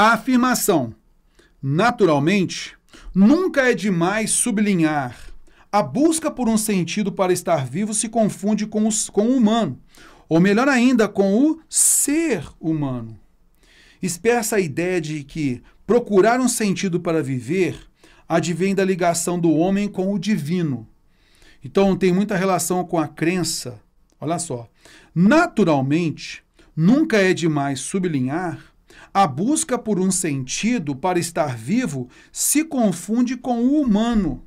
A afirmação, naturalmente, nunca é demais sublinhar. A busca por um sentido para estar vivo se confunde com, os, com o humano, ou melhor ainda, com o ser humano. Expressa a ideia de que procurar um sentido para viver advém da ligação do homem com o divino. Então tem muita relação com a crença. Olha só. Naturalmente, nunca é demais sublinhar a busca por um sentido para estar vivo se confunde com o humano.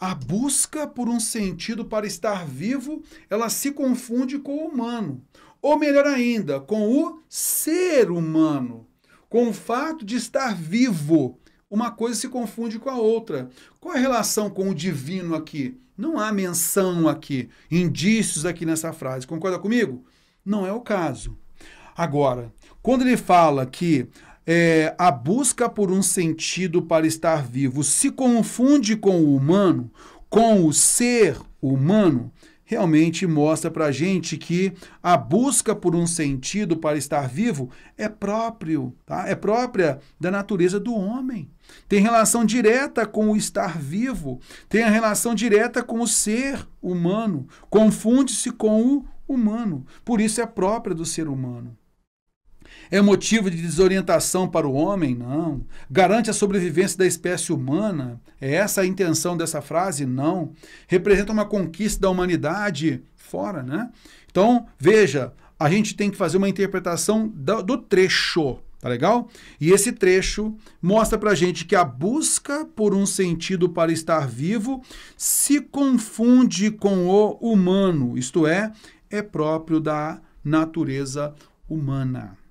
A busca por um sentido para estar vivo, ela se confunde com o humano. Ou melhor ainda, com o ser humano. Com o fato de estar vivo. Uma coisa se confunde com a outra. Qual a relação com o divino aqui? Não há menção aqui, indícios aqui nessa frase. Concorda comigo? Não é o caso. Agora, quando ele fala que é, a busca por um sentido para estar vivo se confunde com o humano, com o ser humano, realmente mostra para a gente que a busca por um sentido para estar vivo é próprio, tá? é própria da natureza do homem. Tem relação direta com o estar vivo, tem a relação direta com o ser humano, confunde-se com o humano, por isso é própria do ser humano. É motivo de desorientação para o homem? Não. Garante a sobrevivência da espécie humana? É essa a intenção dessa frase? Não. Representa uma conquista da humanidade? Fora, né? Então, veja, a gente tem que fazer uma interpretação do trecho, tá legal? E esse trecho mostra pra gente que a busca por um sentido para estar vivo se confunde com o humano, isto é, é próprio da natureza humana.